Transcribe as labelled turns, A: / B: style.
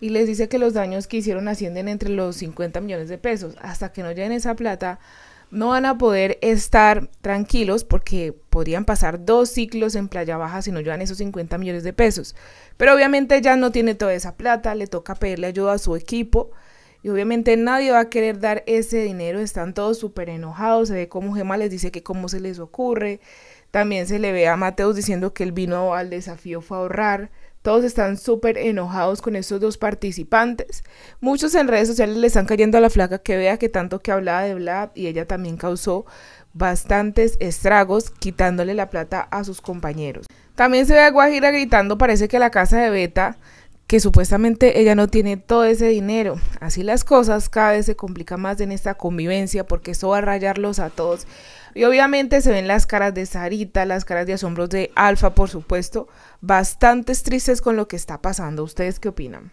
A: y les dice que los daños que hicieron ascienden entre los 50 millones de pesos. Hasta que no lleguen esa plata, no van a poder estar tranquilos porque podrían pasar dos ciclos en Playa Baja si no llevan esos 50 millones de pesos. Pero obviamente ya no tiene toda esa plata, le toca pedirle ayuda a su equipo. Y obviamente nadie va a querer dar ese dinero, están todos súper enojados, se ve como Gema les dice que cómo se les ocurre. También se le ve a Mateos diciendo que él vino al desafío fue ahorrar, todos están súper enojados con estos dos participantes. Muchos en redes sociales le están cayendo a la flaca que vea que tanto que hablaba de Vlad y ella también causó bastantes estragos quitándole la plata a sus compañeros. También se ve a Guajira gritando, parece que la casa de Beta que supuestamente ella no tiene todo ese dinero. Así las cosas cada vez se complican más en esta convivencia porque eso va a rayarlos a todos y obviamente se ven las caras de Sarita, las caras de asombros de Alfa, por supuesto, bastantes tristes con lo que está pasando. ¿Ustedes qué opinan?